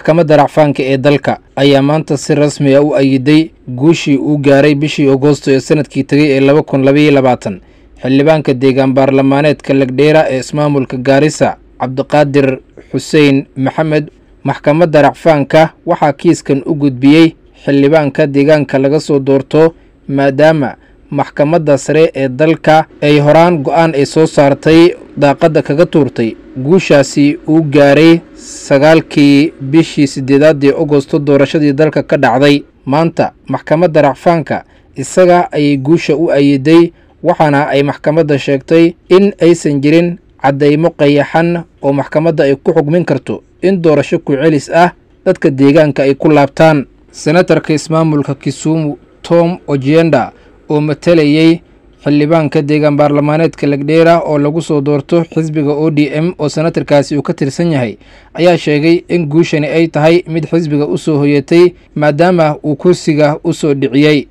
maxkamadda racfaanka ee dalka ayaa maanta si rasmiya ah u ayiday guushii uu gaaray bishii agoosto ee sanadkii tegay ee laba kun labaiyo labaatan xildhibaanka deegaan baarlamaaneedka lagdheera ee ismaamulka gaarisa cabdiqaadir xuseen maxamed maxkamadda racfaanka waxaa kiiskan u gudbiyey xildhibaanka deegaanka laga soo doorto maadaama maxkamadda sare ee dalka ay horaan go-aan ay soo saartay daaqadda kaga tuurtay guushaasi uu gaaray sagaalkii bishii siddeedaadii ogosto doorashadii dalka ka dhacday maanta maxkamadda racfaanka isaga ayay guusha u ayiday waxaana ay maxkamadda sheegtay in aysan jirin caddaymo qayaxan oo maxkamadda ay ku xugmin karto in doorasho ku-celis ah dadka deegaanka ay ku laabtaan senatarka ismaamulka kisuumu tom ojienda oo matalayey xildhibaanka deegaan baarlamaaneedka lagdheer oo lagu soo doorto xisbiga o d m oo senatarkaasi uu ka tirsan yahay ayaa sheegay in guushani ay tahay mid xisbiga u soo hoyatay maadaama uu kursiga u soo dhiciyey